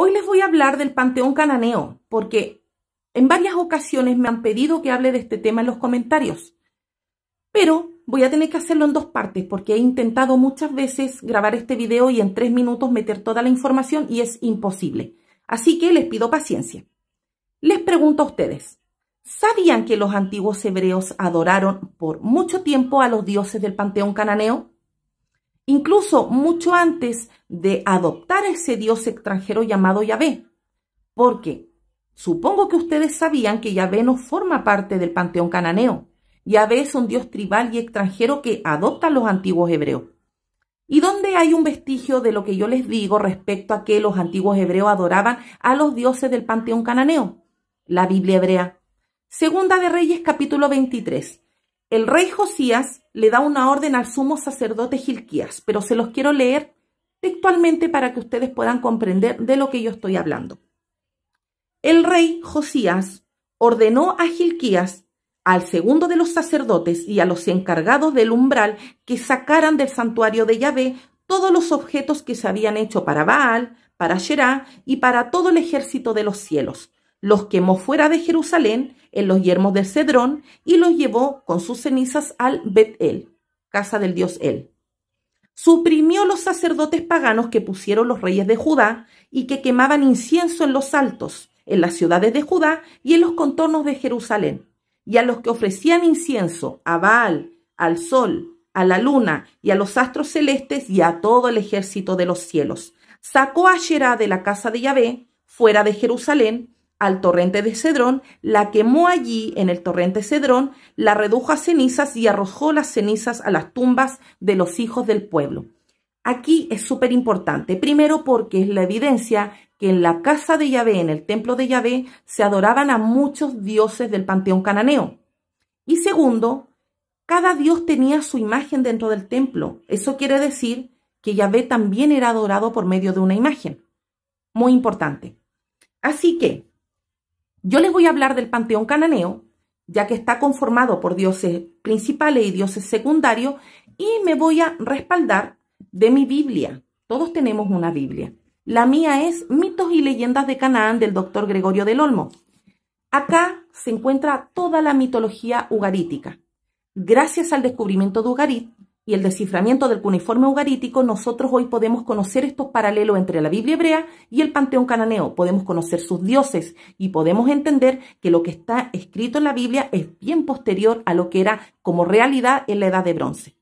Hoy les voy a hablar del panteón cananeo, porque en varias ocasiones me han pedido que hable de este tema en los comentarios. Pero voy a tener que hacerlo en dos partes, porque he intentado muchas veces grabar este video y en tres minutos meter toda la información y es imposible. Así que les pido paciencia. Les pregunto a ustedes, ¿sabían que los antiguos hebreos adoraron por mucho tiempo a los dioses del panteón cananeo? incluso mucho antes de adoptar ese Dios extranjero llamado Yahvé, porque supongo que ustedes sabían que Yahvé no forma parte del panteón cananeo. Yahvé es un Dios tribal y extranjero que adoptan los antiguos hebreos. ¿Y dónde hay un vestigio de lo que yo les digo respecto a que los antiguos hebreos adoraban a los dioses del panteón cananeo? La Biblia hebrea. Segunda de Reyes capítulo 23, el rey Josías le da una orden al sumo sacerdote Gilquías, pero se los quiero leer textualmente para que ustedes puedan comprender de lo que yo estoy hablando. El rey Josías ordenó a Gilquías, al segundo de los sacerdotes y a los encargados del umbral que sacaran del santuario de Yahvé todos los objetos que se habían hecho para Baal, para Sherá y para todo el ejército de los cielos, los quemó fuera de Jerusalén en los yermos del Cedrón y los llevó con sus cenizas al bet casa del dios El. Suprimió los sacerdotes paganos que pusieron los reyes de Judá y que quemaban incienso en los altos, en las ciudades de Judá y en los contornos de Jerusalén, y a los que ofrecían incienso a Baal, al sol, a la luna y a los astros celestes y a todo el ejército de los cielos. Sacó a Sherá de la casa de Yahvé, fuera de Jerusalén, al torrente de Cedrón, la quemó allí en el torrente Cedrón, la redujo a cenizas y arrojó las cenizas a las tumbas de los hijos del pueblo. Aquí es súper importante, primero porque es la evidencia que en la casa de Yahvé, en el templo de Yahvé, se adoraban a muchos dioses del panteón cananeo. Y segundo, cada dios tenía su imagen dentro del templo. Eso quiere decir que Yahvé también era adorado por medio de una imagen. Muy importante. Así que yo les voy a hablar del panteón cananeo, ya que está conformado por dioses principales y dioses secundarios, y me voy a respaldar de mi Biblia. Todos tenemos una Biblia. La mía es Mitos y Leyendas de Canaán del doctor Gregorio del Olmo. Acá se encuentra toda la mitología ugarítica. Gracias al descubrimiento de Ugarit, y el desciframiento del cuneiforme ugarítico, nosotros hoy podemos conocer estos paralelos entre la Biblia hebrea y el panteón cananeo, podemos conocer sus dioses y podemos entender que lo que está escrito en la Biblia es bien posterior a lo que era como realidad en la Edad de Bronce.